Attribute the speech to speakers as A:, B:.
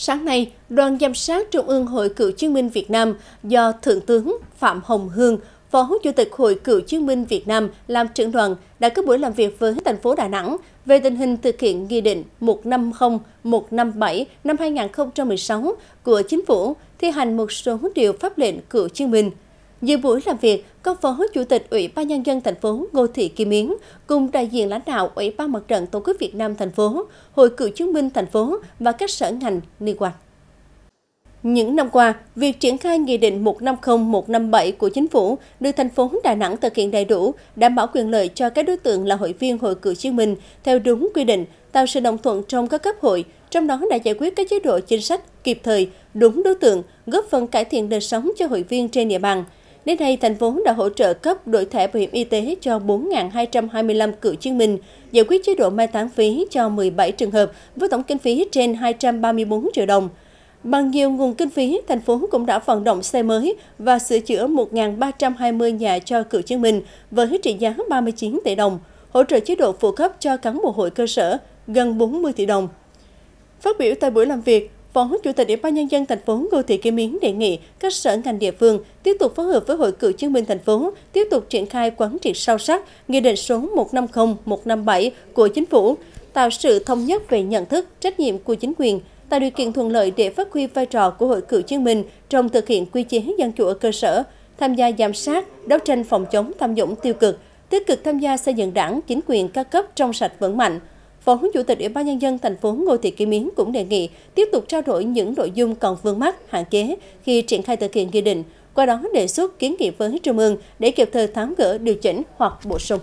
A: Sáng nay, đoàn giám sát Trung ương Hội Cựu chiến binh Việt Nam do Thượng tướng Phạm Hồng Hương, Phó Chủ tịch Hội Cựu chiến binh Việt Nam làm trưởng đoàn đã có buổi làm việc với thành phố Đà Nẵng về tình hình thực hiện Nghị định 150-157 năm 2016 của Chính phủ thi hành một số điều pháp lệnh cựu chiến binh. Dự buổi làm việc, có Phó Chủ tịch Ủy ban Nhân dân thành phố Ngô Thị Kim Yến cùng đại diện lãnh đạo Ủy ban Mặt trận Tổ quốc Việt Nam thành phố, Hội cựu chiến binh thành phố và các sở ngành liên quan. Những năm qua, việc triển khai Nghị định 150157 của Chính phủ được thành phố Đà Nẵng thực hiện đầy đủ, đảm bảo quyền lợi cho các đối tượng là hội viên Hội cựu chiến binh theo đúng quy định, tạo sự đồng thuận trong các cấp hội, trong đó đã giải quyết các chế độ chính sách kịp thời, đúng đối tượng, góp phần cải thiện đời sống cho hội viên trên địa bàn – Đến nay, thành phố đã hỗ trợ cấp đổi thẻ bảo hiểm y tế cho 4.225 cựu chiến binh, giải quyết chế độ mai táng phí cho 17 trường hợp với tổng kinh phí trên 234 triệu đồng. Bằng nhiều nguồn kinh phí, thành phố cũng đã vận động xe mới và sửa chữa 1.320 nhà cho cựu chiến binh với trị giá 39 tỷ đồng, hỗ trợ chế độ phụ cấp cho cán bộ hội cơ sở gần 40 tỷ đồng. Phát biểu tại buổi làm việc, Phó Chủ tịch Ủy ban nhân dân thành phố Ngô Thị Kim Yến đề nghị các sở ngành địa phương tiếp tục phối hợp với Hội Cựu chiến binh thành phố tiếp tục triển khai quán triệt sâu sắc Nghị định số 150-157 của Chính phủ, tạo sự thống nhất về nhận thức, trách nhiệm của chính quyền, tạo điều kiện thuận lợi để phát huy vai trò của Hội Cựu chiến binh trong thực hiện quy chế dân chủ ở cơ sở, tham gia giám sát, đấu tranh phòng chống tham nhũng tiêu cực, tích cực tham gia xây dựng đảng, chính quyền các cấp trong sạch vững mạnh Phó Chủ tịch Ủy ban nhân dân thành phố Ngô Thị Kim Yến cũng đề nghị tiếp tục trao đổi những nội dung còn vướng mắc, hạn chế khi triển khai thực hiện nghị định, qua đó đề xuất kiến nghị với Trung ương để kịp thời tháo gỡ điều chỉnh hoặc bổ sung.